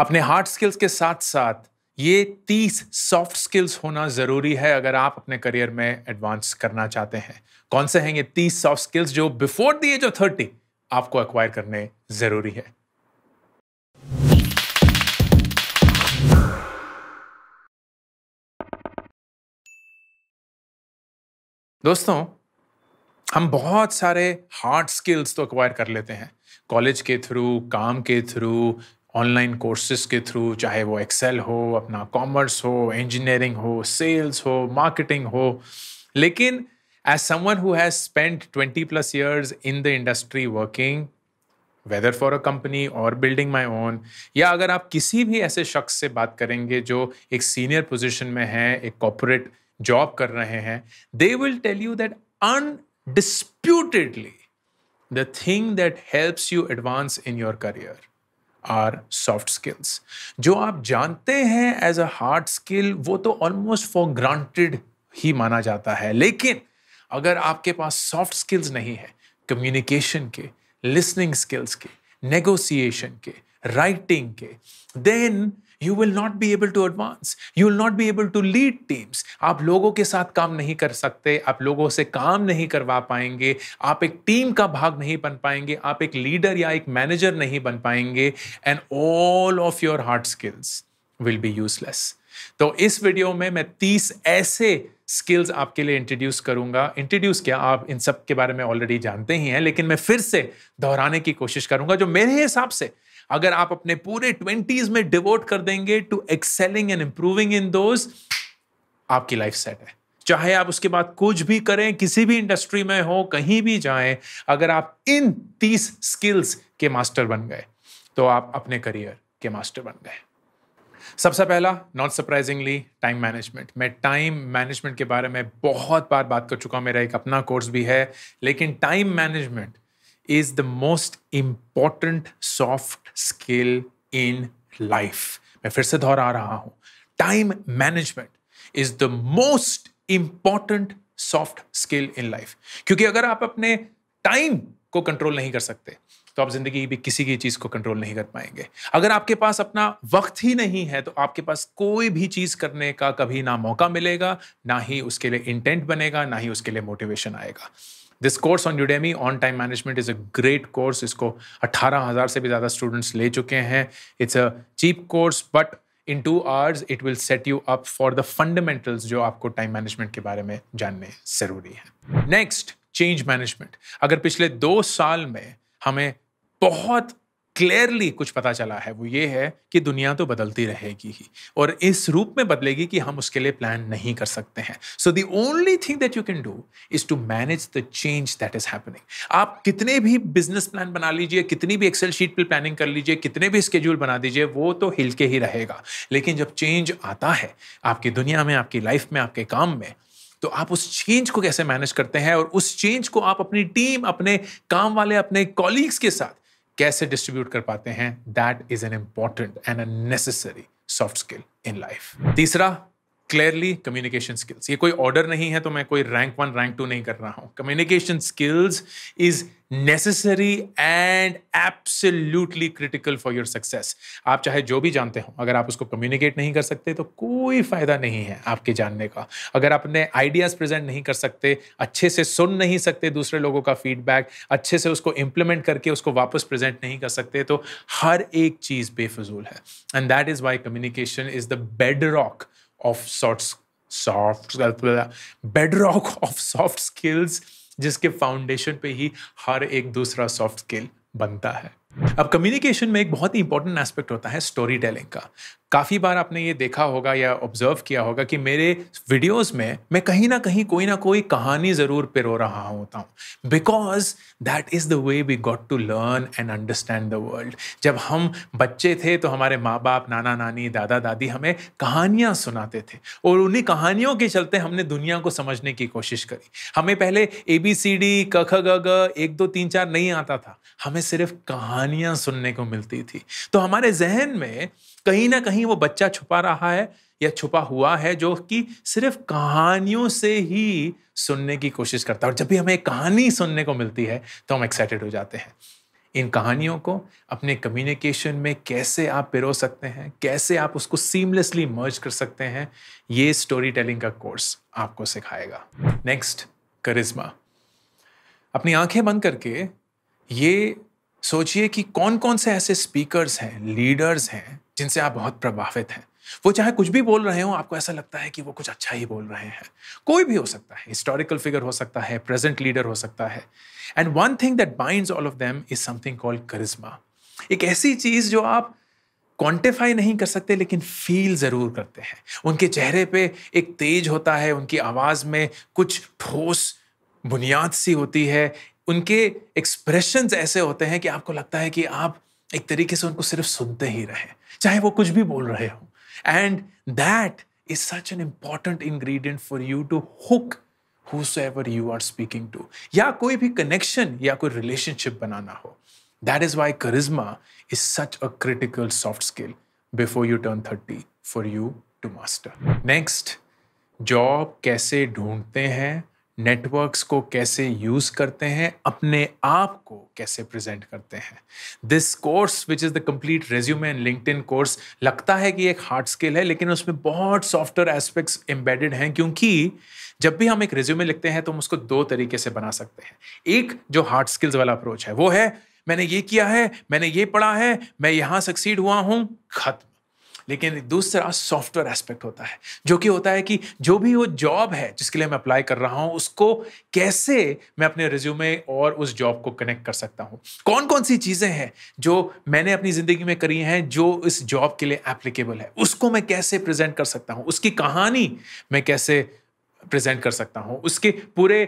अपने hard skills के साथ साथ ये तीस सॉफ्ट स्किल्स होना ज़रूरी है अगर आप अपने करियर में एडवांस करना चाहते हैं कौन से हैं ये तीस सॉफ्ट स्किल्स जो before the age of thirty आपको एक्वायर करने ज़रूरी है दोस्तों हम बहुत सारे हार्ड स्किल्स तो एक्वायर कर लेते हैं कॉलेज के थ्रू काम के थ्रू ऑनलाइन कोर्सेज के थ्रू चाहे वो एक्सेल हो अपना कॉमर्स हो इंजीनियरिंग हो सेल्स हो मार्केटिंग हो लेकिन as someone who has spend twenty plus years in the industry working whether for a company और बिल्डिंग माई ओन या अगर आप किसी भी ऐसे शख्स से बात करेंगे जो एक सीनियर पोजिशन में है एक कॉपोरेट जॉब कर रहे हैं they will tell you that undisputedly the thing that helps you advance in your career are soft skills जो आप जानते हैं एज अ हार्ड स्किल वो तो ऑलमोस्ट फॉर ग्रांटेड ही माना जाता है लेकिन अगर आपके पास सॉफ्ट स्किल्स नहीं है कम्युनिकेशन के लिसनिंग स्किल्स के नेगोसिएशन के राइटिंग के then you will not be able to advance you will not be able to lead teams आप लोगों के साथ काम नहीं कर सकते आप लोगों से काम नहीं करवा पाएंगे आप एक टीम का भाग नहीं बन पाएंगे आप एक लीडर या एक मैनेजर नहीं बन पाएंगे and all of your hard skills will be useless तो इस वीडियो में मैं तीस ऐसे स्किल्स आपके लिए इंट्रोड्यूस करूंगा इंट्रोड्यूस क्या आप इन सब के बारे में ऑलरेडी जानते ही हैं लेकिन मैं फिर से दोहराने की कोशिश करूंगा जो मेरे हिसाब से अगर आप अपने पूरे ट्वेंटीज में डिवोट कर देंगे to excelling and improving in those आपकी लाइफ सेट है चाहे आप उसके बाद कुछ भी करें किसी भी इंडस्ट्री में हो कहीं भी जाएं अगर आप इन तीस स्किल्स के मास्टर बन गए तो आप अपने करियर के मास्टर बन गए सबसे पहला नॉट सरप्राइजिंगली टाइम मैनेजमेंट मैं टाइम मैनेजमेंट के बारे में बहुत बार बात कर चुका हूं मेरा एक अपना कोर्स भी है लेकिन time management is the most important soft skill in life मैं फिर से दोहरा रहा हूं time management is the most important soft skill in life क्योंकि अगर आप अपने टाइम को कंट्रोल नहीं कर सकते तो आप जिंदगी भी किसी की चीज को कंट्रोल नहीं कर पाएंगे अगर आपके पास अपना वक्त ही नहीं है तो आपके पास कोई भी चीज करने का कभी ना मौका मिलेगा ना ही उसके लिए इंटेंट बनेगा ना ही उसके लिए मोटिवेशन आएगा this course on Udemy on time management is a great course इसको हजार से भी ज़्यादा स्टूडेंट्स ले चुके हैं it's a cheap course but in two hours it will set you up for the fundamentals जो आपको टाइम मैनेजमेंट के बारे में जानने ज़रूरी है नेक्स्ट चेंज मैनेजमेंट अगर पिछले दो साल में हमें बहुत क्लियरली कुछ पता चला है वो ये है कि दुनिया तो बदलती रहेगी ही और इस रूप में बदलेगी कि हम उसके लिए प्लान नहीं कर सकते हैं so the only thing that you can do is to manage the change that is happening आप कितने भी बिजनेस प्लान बना लीजिए कितनी भी एक्सेल शीट पर प्लानिंग कर लीजिए कितने भी स्केड्यूल बना दीजिए वो तो हिल के ही रहेगा लेकिन जब चेंज आता है आपकी दुनिया में आपकी लाइफ में आपके काम में तो आप उस चेंज को कैसे मैनेज करते हैं और उस चेंज को आप अपनी टीम अपने काम वाले अपने कॉलीग्स के साथ कैसे डिस्ट्रीब्यूट कर पाते हैं that is an important and a necessary soft skill in life तीसरा क्लियरली कम्युनिकेशन स्किल्स ये कोई ऑर्डर नहीं है तो मैं कोई रैंक वन रैंक टू नहीं कर रहा हूँ communication skills is necessary and absolutely critical for your success आप चाहे जो भी जानते हो अगर आप उसको कम्युनिकेट नहीं कर सकते तो कोई फायदा नहीं है आपके जानने का अगर आप अपने आइडियाज प्रेजेंट नहीं कर सकते अच्छे से सुन नहीं सकते दूसरे लोगों का फीडबैक अच्छे से उसको इम्प्लीमेंट करके उसको वापस प्रेजेंट नहीं कर सकते तो हर एक चीज़ बेफजूल है and that is why communication is the bedrock of soft soft bedrock of soft skills जिसके फाउंडेशन पे ही हर एक दूसरा सॉफ्ट स्किल बनता है अब कम्युनिकेशन में एक बहुत ही इंपॉर्टेंट एस्पेक्ट होता है स्टोरी टेलिंग का काफ़ी बार आपने ये देखा होगा या ऑब्जर्व किया होगा कि मेरे वीडियोस में मैं कहीं ना कहीं कोई ना कोई कहानी ज़रूर पिरो रहा होता हूँ because that is the way we got to learn and understand the world जब हम बच्चे थे तो हमारे माँ बाप नाना नानी दादा दादी हमें कहानियाँ सुनाते थे और उन्हीं कहानियों के चलते हमने दुनिया को समझने की कोशिश करी हमें पहले ए बी सी डी क ख ग ग एक दो तीन चार नहीं आता था हमें सिर्फ कहानियाँ सुनने को मिलती थी तो हमारे जहन में कहीं ना कहीं वो बच्चा छुपा रहा है या छुपा हुआ है जो कि सिर्फ कहानियों से ही सुनने की कोशिश करता है और जब भी हमें कहानी सुनने को मिलती है तो हम एक्साइटेड हो जाते हैं इन कहानियों को अपने कम्युनिकेशन में कैसे आप पिरो सकते हैं कैसे आप उसको सीमलेसली मर्ज कर सकते हैं ये स्टोरी टेलिंग का कोर्स आपको सिखाएगा नेक्स्ट करिश्मा अपनी आंखें बंद करके ये सोचिए कि कौन कौन से ऐसे स्पीकर्स हैं लीडर्स हैं जिनसे आप बहुत प्रभावित हैं वो चाहे कुछ भी बोल रहे हो आपको ऐसा लगता है कि वो कुछ अच्छा ही बोल रहे हैं कोई भी हो सकता है हिस्टोरिकल फिगर हो सकता है प्रेजेंट लीडर हो सकता है and one thing that bind all of them is something called charisma एक ऐसी चीज जो आप क्वांटिफाई नहीं कर सकते लेकिन फील ज़रूर करते हैं उनके चेहरे पे एक तेज होता है उनकी आवाज़ में कुछ ठोस बुनियाद सी होती है उनके एक्सप्रेशंस ऐसे होते हैं कि आपको लगता है कि आप एक तरीके से उनको सिर्फ सुनते ही रहें चाहे वो कुछ भी बोल रहे हो and that is such an important ingredient for you to hook whoever you are speaking to या कोई भी कनेक्शन या कोई रिलेशनशिप बनाना हो that is why charisma is such a critical soft skill before you turn thirty for you to master next job कैसे ढूंढते हैं नेटवर्क्स को कैसे यूज करते हैं अपने आप को कैसे प्रेजेंट करते हैं this course which is the complete resume and LinkedIn course लगता है कि एक हार्ड स्किल है लेकिन उसमें बहुत सॉफ्टवेयर एस्पेक्ट्स एम्बेडेड हैं क्योंकि जब भी हम एक रेज्यूमे लिखते हैं तो हम उसको दो तरीके से बना सकते हैं एक जो हार्ड स्किल्स वाला अप्रोच है वो है मैंने ये किया है मैंने ये पढ़ा है मैं यहाँ सक्सीड हुआ हूँ खत्म लेकिन दूसरा सॉफ्टवेयर एस्पेक्ट होता है जो कि होता है कि जो भी वो जॉब है जिसके लिए मैं अप्लाई कर रहा हूँ उसको कैसे मैं अपने रिज्यूमे और उस जॉब को कनेक्ट कर सकता हूँ कौन कौन सी चीज़ें हैं जो मैंने अपनी ज़िंदगी में करी हैं जो इस जॉब के लिए एप्लीकेबल है उसको मैं कैसे प्रेजेंट कर सकता हूँ उसकी कहानी मैं कैसे प्रेजेंट कर सकता हूँ उसके पूरे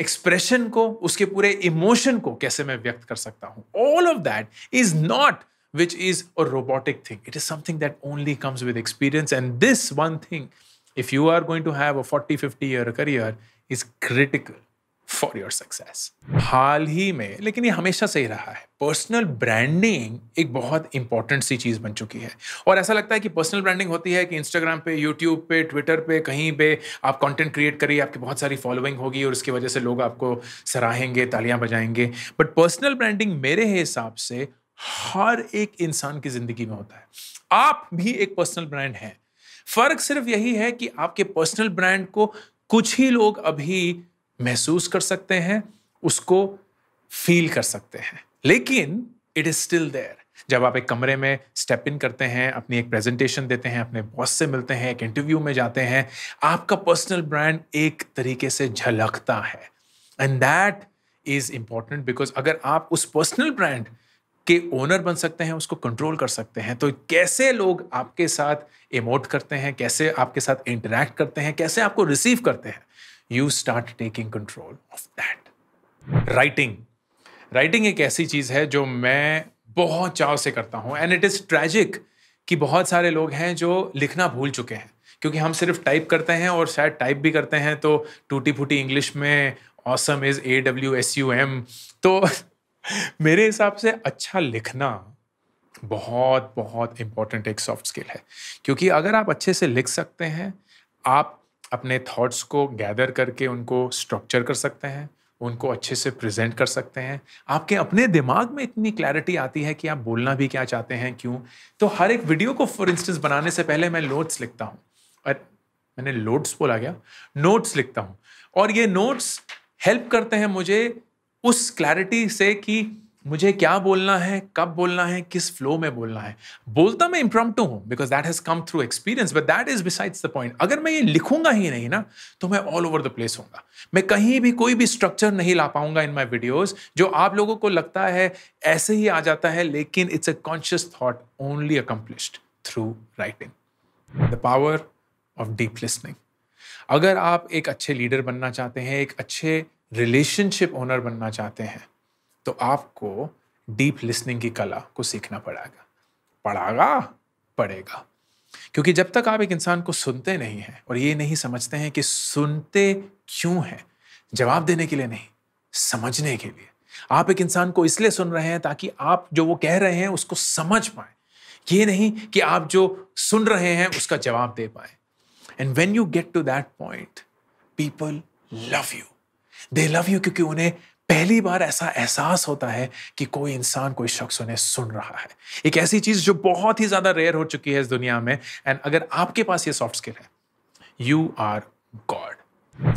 एक्सप्रेशन को उसके पूरे इमोशन को कैसे मैं व्यक्त कर सकता हूँ all of that is not which is a robotic thing. It is something that only comes with experience. And this one thing, if you are going to have a 40, 50 year career, is critical for your success हाल ही में लेकिन ये हमेशा सही रहा है personal branding एक बहुत इंपॉर्टेंट सी चीज़ बन चुकी है और ऐसा लगता है कि पर्सनल ब्रांडिंग होती है कि इंस्टाग्राम पे यूट्यूब पे ट्विटर पे कहीं पे आप कंटेंट क्रिएट करिए आपकी बहुत सारी फॉलोइंग होगी और उसकी वजह से लोग आपको सराहेंगे तालियां बजाएंगे बट पर्सनल ब्रांडिंग मेरे हिसाब से हर एक इंसान की जिंदगी में होता है आप भी एक पर्सनल ब्रांड है फर्क सिर्फ यही है कि आपके पर्सनल ब्रांड को कुछ ही लोग अभी महसूस कर सकते हैं उसको फील कर सकते हैं लेकिन इट इज स्टिल देयर जब आप एक कमरे में स्टेप इन करते हैं अपनी एक प्रेजेंटेशन देते हैं अपने बॉस से मिलते हैं एक इंटरव्यू में जाते हैं आपका पर्सनल ब्रांड एक तरीके से झलकता है and that is important because अगर आप उस पर्सनल ब्रांड के ओनर बन सकते हैं उसको कंट्रोल कर सकते हैं तो कैसे लोग आपके साथ इमोट करते हैं कैसे आपके साथ इंटरेक्ट करते हैं कैसे आपको रिसीव करते हैं you start taking control of that writing writing एक ऐसी चीज़ है जो मैं बहुत चाव से करता हूं एंड इट इज़ ट्रेजिक कि बहुत सारे लोग हैं जो लिखना भूल चुके हैं क्योंकि हम सिर्फ टाइप करते हैं और शायद टाइप भी करते हैं तो टूटी फूटी इंग्लिश में awesome is A W S U M तो मेरे हिसाब से अच्छा लिखना बहुत बहुत इम्पॉर्टेंट एक सॉफ्ट स्किल है क्योंकि अगर आप अच्छे से लिख सकते हैं आप अपने थॉट्स को गैदर करके उनको स्ट्रक्चर कर सकते हैं उनको अच्छे से प्रेजेंट कर सकते हैं आपके अपने दिमाग में इतनी क्लैरिटी आती है कि आप बोलना भी क्या चाहते हैं क्यों तो हर एक वीडियो को फॉर इंस्टेंस बनाने से पहले मैं नोट्स लिखता हूँ और मैंने लोड्स बोला गया नोट्स लिखता हूँ और ये नोट्स हेल्प करते हैं मुझे उस क्लैरिटी से कि मुझे क्या बोलना है कब बोलना है किस फ्लो में बोलना है बोलता मैं इम्प्रम टू हूं because that has come through experience but that is besides the point अगर मैं ये लिखूंगा ही नहीं ना तो मैं ऑल ओवर द प्लेस होऊंगा मैं कहीं भी कोई भी स्ट्रक्चर नहीं ला पाऊंगा इन माई वीडियोज जो आप लोगों को लगता है ऐसे ही आ जाता है लेकिन it's a conscious thought only accomplished through writing the power of deep listening अगर आप एक अच्छे लीडर बनना चाहते हैं एक अच्छे रिलेशनशिप ओनर बनना चाहते हैं तो आपको डीप लिसनिंग की कला को सीखना पड़ेगा पड़ागा पड़ेगा क्योंकि जब तक आप एक इंसान को सुनते नहीं हैं और ये नहीं समझते हैं कि सुनते क्यों हैं जवाब देने के लिए नहीं समझने के लिए आप एक इंसान को इसलिए सुन रहे हैं ताकि आप जो वो कह रहे हैं उसको समझ पाए ये नहीं कि आप जो सुन रहे हैं उसका जवाब दे पाए and when you get to that point people love you they love you क्योंकि उन्हें पहली बार ऐसा एहसास होता है कि कोई इंसान कोई शख्स उन्हें सुन रहा है एक ऐसी चीज जो बहुत ही ज्यादा रेयर हो चुकी है इस दुनिया में एंड अगर आपके पास ये सॉफ्ट स्किल है you are good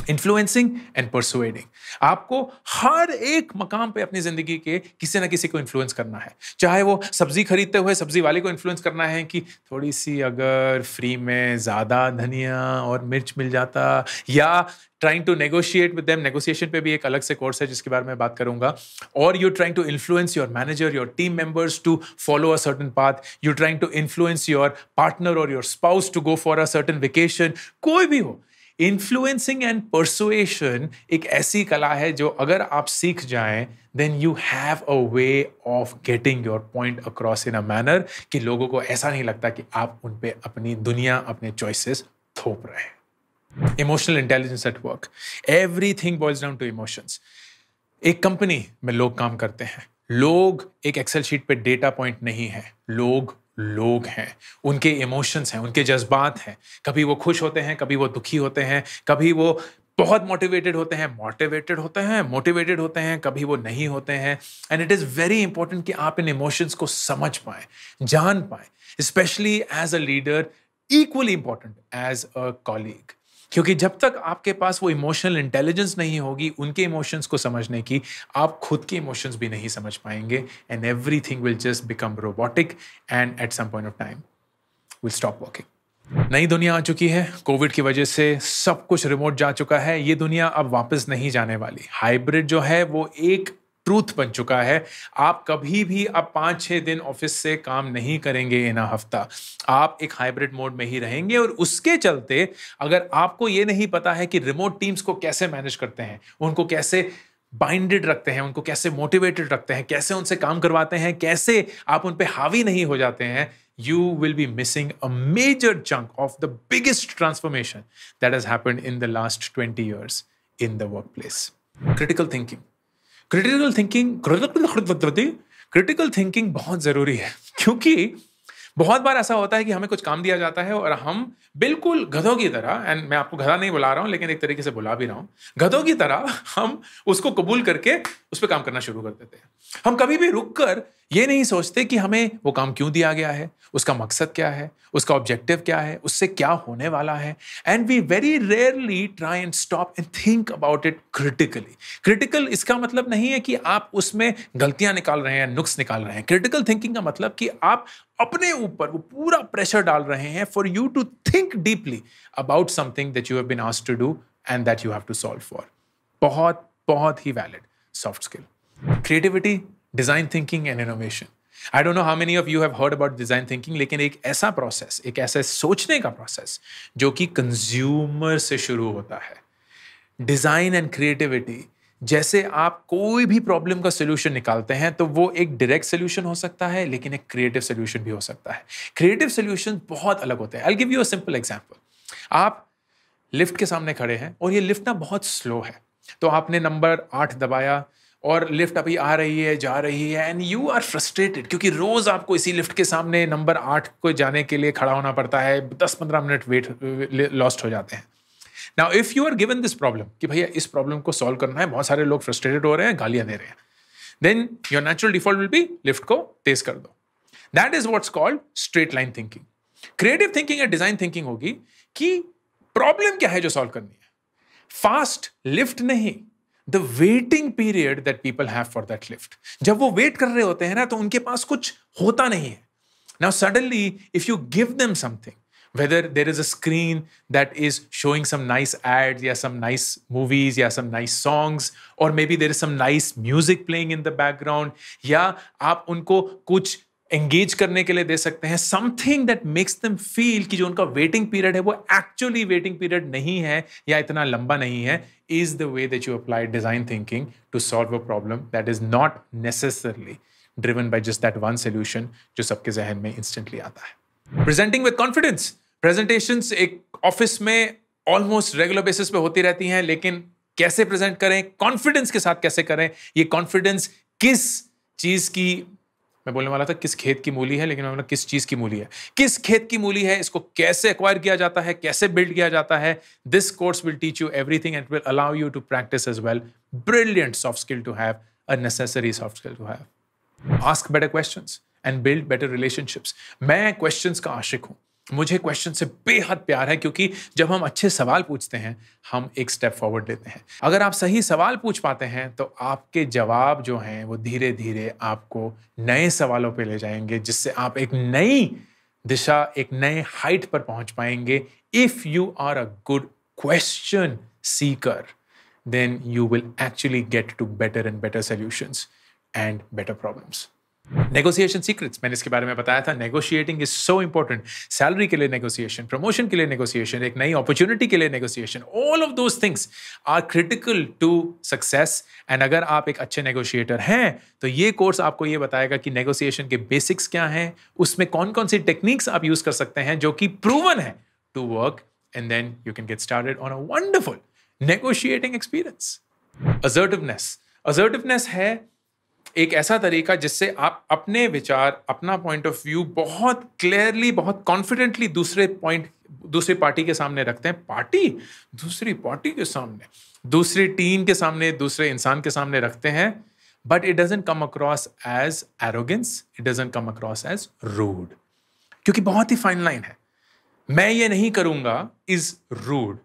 influencing and persuading आपको हर एक मकाम पे अपनी ज़िंदगी के किसी ना किसी को इन्फ्लुएंस करना है चाहे वो सब्ज़ी खरीदते हुए सब्ज़ी वाले को इन्फ्लुएंस करना है कि थोड़ी सी अगर फ्री में ज़्यादा धनिया और मिर्च मिल जाता या trying to negotiate with them negotiation पे भी एक अलग से कोर्स है जिसके बारे में बात करूंगा और you trying to influence your manager your team members to follow a certain path you trying to influence your partner और your spouse to go for a certain vacation कोई भी हो इन्फ्लुएंसिंग एंड परसुएशन एक ऐसी कला है जो अगर आप सीख जाएं then you have a way of getting your point across in a manner कि लोगों को ऐसा नहीं लगता कि आप उन पर अपनी दुनिया अपने चॉइसेस थोप रहे हैं emotional intelligence at work everything boils down to emotions एक कंपनी में लोग काम करते हैं लोग एक एक्सेल शीट पे डेटा पॉइंट नहीं है लोग लोग हैं उनके इमोशंस हैं उनके जज्बात हैं कभी वो खुश होते हैं कभी वो दुखी होते हैं कभी वो बहुत मोटिवेटेड होते हैं मोटिवेटेड होते हैं मोटिवेटेड होते हैं कभी वो नहीं होते हैं and it is very important कि आप इन इमोशंस को समझ पाएं जान पाएं specially as a leader equally important as a colleague क्योंकि जब तक आपके पास वो इमोशनल इंटेलिजेंस नहीं होगी उनके इमोशंस को समझने की आप खुद के इमोशंस भी नहीं समझ पाएंगे and everything will just become robotic and at some point of time will stop working नई दुनिया आ चुकी है कोविड की वजह से सब कुछ रिमोट जा चुका है ये दुनिया अब वापस नहीं जाने वाली हाइब्रिड जो है वो एक ट्रूथ बन चुका है आप कभी भी अब पाँच छः दिन ऑफिस से काम नहीं करेंगे इन हफ्ता आप एक हाइब्रिड मोड में ही रहेंगे और उसके चलते अगर आपको ये नहीं पता है कि रिमोट टीम्स को कैसे मैनेज करते हैं उनको कैसे बाइंडेड रखते हैं उनको कैसे मोटिवेटेड रखते हैं कैसे उनसे काम करवाते हैं कैसे आप उन पर हावी नहीं हो जाते हैं you will be missing a major chunk of the biggest transformation that is has in the last twenty years in the workplace critical thinking critical thinking critical thinking बहुत ज़रूरी है क्योंकि बहुत बार ऐसा होता है कि हमें कुछ काम दिया जाता है और हम बिल्कुल गधों की तरह एंड मैं आपको गधा नहीं बुला रहा हूँ लेकिन एक तरीके से बुला भी रहा हूँ गधों की तरह हम उसको कबूल करके उस पर काम करना शुरू कर देते हैं हम कभी भी रुक कर ये नहीं सोचते कि हमें वो काम क्यों दिया गया है उसका मकसद क्या है उसका ऑब्जेक्टिव क्या है उससे क्या होने वाला है and we very rarely try and stop and think about it critically critical इसका मतलब नहीं है कि आप उसमें गलतियां निकाल रहे हैं नुक्स निकाल रहे हैं क्रिटिकल थिंकिंग का मतलब कि आप अपने ऊपर वो पूरा प्रेशर डाल रहे हैं for you to think deeply about something that you have been asked to do and that you have to solve for बहुत बहुत ही valid soft skill creativity design thinking and innovation I don't know how many of you have heard about design thinking लेकिन एक ऐसा process एक ऐसा सोचने का प्रोसेस जो कि कंज्यूमर से शुरू होता है डिज़ाइन एंड क्रिएटिविटी जैसे आप कोई भी प्रॉब्लम का सोल्यूशन निकालते हैं तो वो एक डायरेक्ट सोल्यूशन हो सकता है लेकिन एक क्रिएटिव सोल्यूशन भी हो सकता है क्रिएटिव सोल्यूशन बहुत अलग होते हैं I give you a simple example आप लिफ्ट के सामने खड़े हैं और ये लिफ्ट ना बहुत स्लो है तो आपने नंबर आठ दबाया और लिफ्ट अभी आ रही है जा रही है एंड यू आर फ्रस्ट्रेटेड क्योंकि रोज़ आपको इसी लिफ्ट के सामने नंबर आठ को जाने के लिए खड़ा होना पड़ता है दस पंद्रह मिनट वेट लॉस्ट हो जाते हैं now if you are given this problem कि भैया इस प्रॉब्लम को सॉल्व करना है बहुत सारे लोग फ्रस्ट्रेटेड हो रहे हैं गालियां दे रहे हैं then your natural default will be lift को तेज कर दो that is what's called straight line thinking creative thinking या डिजाइन थिंकिंग होगी कि प्रॉब्लम क्या है जो सॉल्व करनी है फास्ट लिफ्ट नहीं The waiting period that people have for that lift. जब वो वेट कर रहे होते हैं ना तो उनके पास कुछ होता नहीं है now suddenly if you give them something whether there is a screen that is showing some nice ads yeah some nice movies yeah some nice songs or maybe there is some nice music playing in the background yeah aap unko kuch engage करने के लिए दे सकते हैं something that makes them feel कि जो उनका waiting period है वो एक्चुअली वेटिंग पीरियड नहीं है या इतना लंबा नहीं है is the way that you apply design thinking to solve a problem that is not necessarily driven by just that one solution जो सबके जहन में इंस्टेंटली आता है प्रेजेंटिंग विद कॉन्फिडेंस प्रेजेंटेशन एक ऑफिस में ऑलमोस्ट रेगुलर बेसिस पे होती रहती हैं लेकिन कैसे प्रेजेंट करें कॉन्फिडेंस के साथ कैसे करें ये कॉन्फिडेंस किस चीज की मैं बोलने वाला था किस खेत की मूली है लेकिन मैंने किस चीज़ की मूली है किस खेत की मूली है इसको कैसे एक्वायर किया जाता है कैसे बिल्ड किया जाता है this course will teach you everything and will allow you to practice as well brilliant soft skill to have a necessary soft skill to have ask better question and build better relationships मैं question का आशिक हूँ मुझे question से बेहद प्यार है क्योंकि जब हम अच्छे सवाल पूछते हैं हम एक स्टेप फॉरवर्ड लेते हैं अगर आप सही सवाल पूछ पाते हैं तो आपके जवाब जो हैं वो धीरे धीरे आपको नए सवालों पे ले जाएंगे जिससे आप एक नई दिशा एक नए हाइट पर पहुंच पाएंगे if you are a good question seeker then you will actually get to better and better solutions and better problems negotiation secrets मैंने इसके बारे में बताया था negotiating is so important salary के लिए नेगोशिएशन प्रमोशन के लिए नेगोशिएशन एक नई अपॉर्चुनिटी के लिए negotiation all of those things are critical to success and अगर आप एक अच्छे नेगोशिएटर हैं तो ये कोर्स आपको ये बताएगा कि नेगोशिएशन के बेसिक्स क्या हैं उसमें कौन कौन सी टेक्निक्स आप यूज कर सकते हैं जो कि प्रूवन है to work and then you can get started on a wonderful negotiating experience assertiveness assertiveness है एक ऐसा तरीका जिससे आप अपने विचार अपना पॉइंट ऑफ व्यू बहुत क्लियरली बहुत कॉन्फिडेंटली दूसरे पॉइंट दूसरी पार्टी के सामने रखते हैं पार्टी दूसरी पार्टी के सामने दूसरी टीम के सामने दूसरे इंसान के सामने रखते हैं but it doesn't come across as arrogance it doesn't come across as rude क्योंकि बहुत ही फाइन लाइन है मैं ये नहीं करूंगा is rude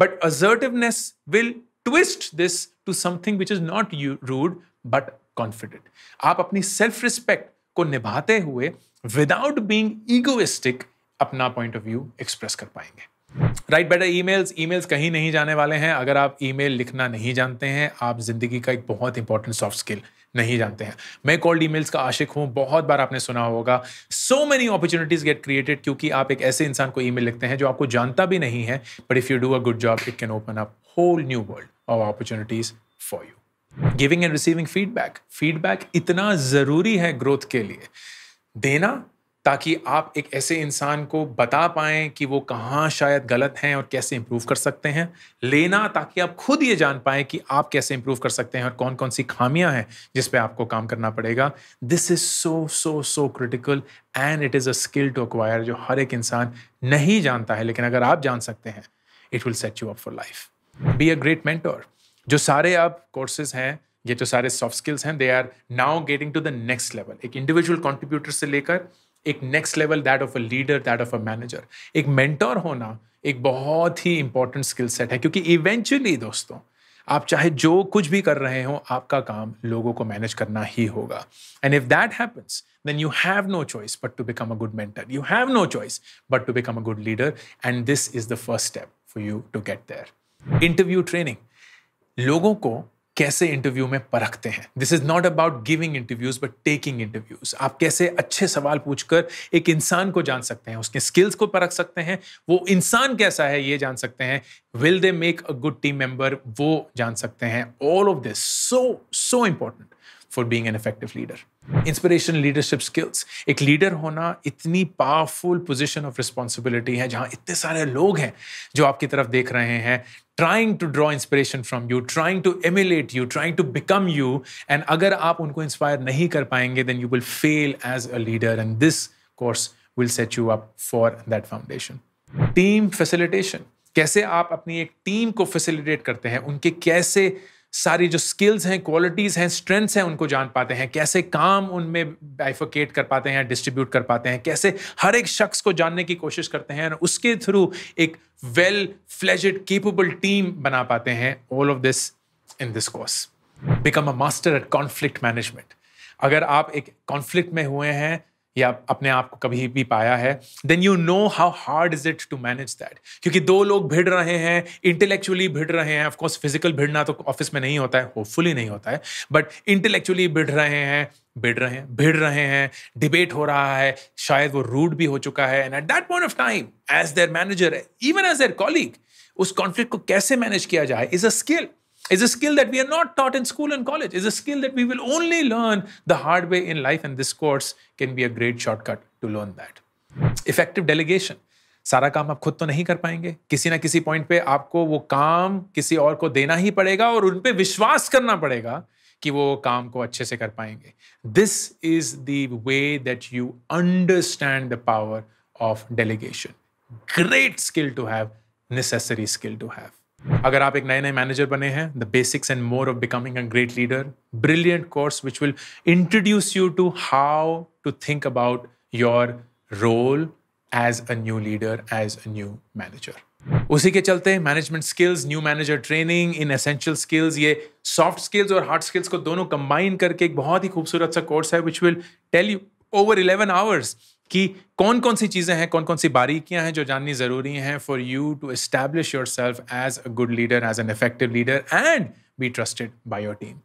but assertiveness will twist this to something which is not you rude but confident आप अपनी self respect को निभाते हुए विदाउट बींग ईगोइस्टिक अपना पॉइंट ऑफ व्यू एक्सप्रेस कर पाएंगे right better emails emails कहीं नहीं जाने वाले हैं अगर आप ई मेल लिखना नहीं जानते हैं आप जिंदगी का एक बहुत इंपॉर्टेंट सॉफ्ट स्किल नहीं जानते हैं मैं ई ईमेल्स का आशिक हूं बहुत बार आपने सुना होगा so many opportunities get created क्योंकि आप एक ऐसे इंसान को ईमेल लिखते हैं जो आपको जानता भी नहीं है but if you do a good job it can open up whole new world of opportunities for you giving and receiving feedback feedback इतना ज़रूरी है ग्रोथ के लिए देना ताकि आप एक ऐसे इंसान को बता पाए कि वो कहाँ शायद गलत हैं और कैसे इम्प्रूव कर सकते हैं लेना ताकि आप खुद ये जान पाए कि आप कैसे इम्प्रूव कर सकते हैं और कौन कौन सी खामियां हैं जिस पे आपको काम करना पड़ेगा this is so so so critical and it is a skill to acquire जो हर एक इंसान नहीं जानता है लेकिन अगर आप जान सकते हैं it will set you up for life be a great mentor जो सारे आप कोर्सेज हैं ये जो सारे सॉफ्ट स्किल्स हैं they are now getting to the next level एक इंडिविजुअल कॉन्ट्रीब्यूटर से लेकर एक next level that of a leader that of a manager एक मेंटर होना एक बहुत ही इंपॉर्टेंट स्किल सेट है क्योंकि इवेंचुअली दोस्तों आप चाहे जो कुछ भी कर रहे हो आपका काम लोगों को मैनेज करना ही होगा and if that happens then you have no choice but to become a good mentor you have no choice but to become a good leader and this is the first step for you to get there interview training लोगों को कैसे interview में परखते हैं this is not about giving interviews but taking interviews आप कैसे अच्छे सवाल पूछकर एक इंसान को जान सकते हैं उसके स्किल्स को परख सकते हैं वो इंसान कैसा है ये जान सकते हैं will they make a good team member वो जान सकते हैं all of this so so important for being an effective leader inspiration leadership skills एक लीडर होना इतनी पावरफुल पोजिशन ऑफ रिस्पॉन्सिबिलिटी है जहां इतने सारे लोग हैं जो आपकी तरफ देख रहे हैं trying to draw inspiration from you trying to emulate you trying to become you and अगर आप उनको इंस्पायर नहीं कर पाएंगे then you will fail as a leader and this course will set you up for that foundation team facilitation कैसे आप अपनी एक टीम को फैसिलिटेट करते हैं उनके कैसे सारी जो स्किल्स हैं क्वालिटीज़ हैं स्ट्रेंथ्स हैं उनको जान पाते हैं कैसे काम उनमें बाइफोकेट कर पाते हैं डिस्ट्रीब्यूट कर पाते हैं कैसे हर एक शख्स को जानने की कोशिश करते हैं और उसके थ्रू एक वेल फ्लेजेड केपेबल टीम बना पाते हैं all of this in this course become a master at conflict management अगर आप एक कॉन्फ्लिक्ट में हुए हैं या अपने आप को कभी भी पाया है then you know how hard is it to manage that क्योंकि दो लोग भिड़ रहे हैं इंटेलेक्चुअली भिड़ रहे हैं ऑफकोर्स फिजिकल भिड़ना तो ऑफिस में नहीं होता है होपफुली नहीं होता है बट इंटेलेक्चुअली भिड़ रहे हैं भिड़ रहे हैं भिड़ रहे हैं डिबेट हो रहा है शायद वो रूड भी हो चुका है and at that point of time as their manager even as their colleague उस कॉन्फ्लिक्ट को कैसे मैनेज किया जाए is a skill is a skill that we are not taught in school and college, is a skill that we will only learn the hard way in life. And this course can be a great shortcut to learn that. Effective delegation. सारा काम आप खुद तो नहीं कर पाएंगे किसी ना किसी पॉइंट पे आपको वो काम किसी और को देना ही पड़ेगा और उन पे विश्वास करना पड़ेगा कि वो काम को अच्छे से कर पाएंगे this is the way that you understand the power of delegation great skill to have necessary skill to have अगर आप एक नए नए मैनेजर बने हैं the basics and more of becoming a great leader brilliant course which will introduce you to how to think about your role as a new leader as a new manager उसी के चलते management skills new manager training इन essential skills ये soft skills और hard skills को दोनों combine करके एक बहुत ही खूबसूरत सा कोर्स है which will tell you over eleven hours कि कौन कौन सी चीज़ें हैं कौन कौन सी बारीकियां हैं जो जाननी ज़रूरी हैं for you to establish yourself as a good leader as an effective leader and be trusted by your team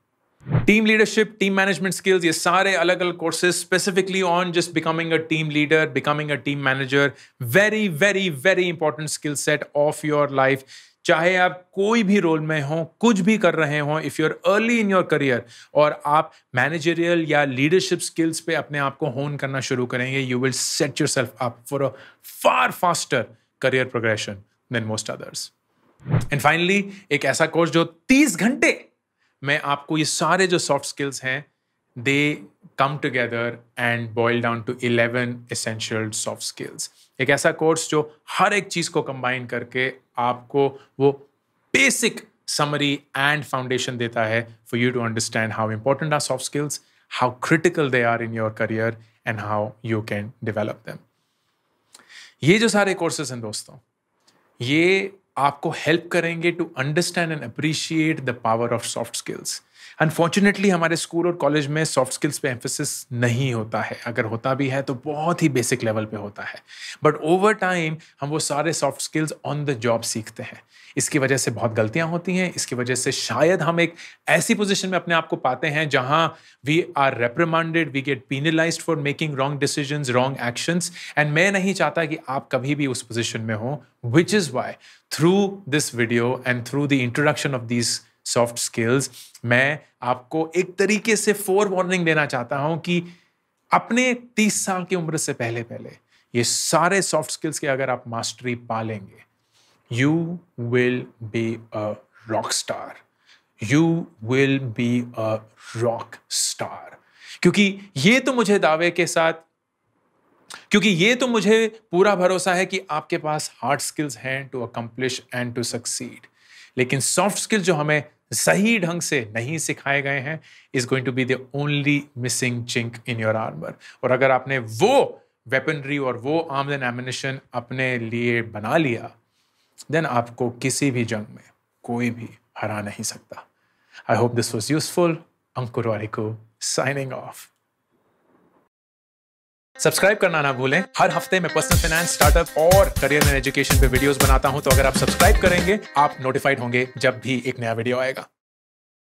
team leadership team management skills ये सारे अलग अलग courses specifically on just becoming a team leader becoming a team manager very very very important skill set of your life चाहे आप कोई भी role में हो कुछ भी कर रहे हो if you're early in your career और आप मैनेजरियल या लीडरशिप स्किल्स पे अपने आप को होन करना शुरू करेंगे you will set yourself up for a far faster career progression than most others and finally एक ऐसा कोर्स जो तीस घंटे में आपको ये सारे जो सॉफ्ट स्किल्स हैं they come together and boil down to 11 essential soft skills. एक ऐसा कोर्स जो हर एक चीज़ को कंबाइन करके आपको वो बेसिक समरी एंड फाउंडेशन देता है for you to understand how important are soft skills how critical they are in your career and how you can develop them ये जो सारे कोर्सेज हैं दोस्तों ये आपको हेल्प करेंगे to understand and appreciate the power of soft skills unfortunately हमारे school और कॉलेज में सॉफ्ट स्किल्स पे एम्फोसिस नहीं होता है अगर होता भी है तो बहुत ही बेसिक लेवल पे होता है बट ओवर टाइम हम वो सारे soft skills on the job सीखते हैं इसकी वजह से बहुत गलतियां होती हैं इसकी वजह से शायद हम एक ऐसी पोजिशन में अपने आप को पाते हैं जहां we are reprimanded we get penalized for making wrong decision wrong actions and मैं नहीं चाहता कि आप कभी भी उस पोजिशन में हो which is why through this video and through the introduction of these soft skills मैं आपको एक तरीके से फोर वार्निंग देना चाहता हूं कि अपने तीस साल की उम्र से पहले पहले ये सारे सॉफ्ट स्किल्स के अगर आप मास्टरी पा लेंगे you will be a rock star you will be a rock star क्योंकि ये तो मुझे दावे के साथ क्योंकि ये तो मुझे पूरा भरोसा है कि आपके पास हार्ड स्किल्स हैं to accomplish and to succeed लेकिन सॉफ्ट स्किल्स जो हमें सही ढंग से नहीं सिखाए गए हैं is going to be the only missing chink in your armour और अगर आपने वो वेपनरी और वो आर्म्स एंड एमिनेशन अपने लिए बना लिया देन आपको किसी भी जंग में कोई भी हरा नहीं सकता I hope this was useful Ankur Warikoo signing off subscribe करना ना भूलें हर हफ्ते मैं पर्सनल फाइनेंस स्टार्टअप और करियर एंड एजुकेशन पे वीडियोस बनाता हूं तो अगर आप सब्सक्राइब करेंगे आप नोटिफाइड होंगे जब भी एक नया वीडियो आएगा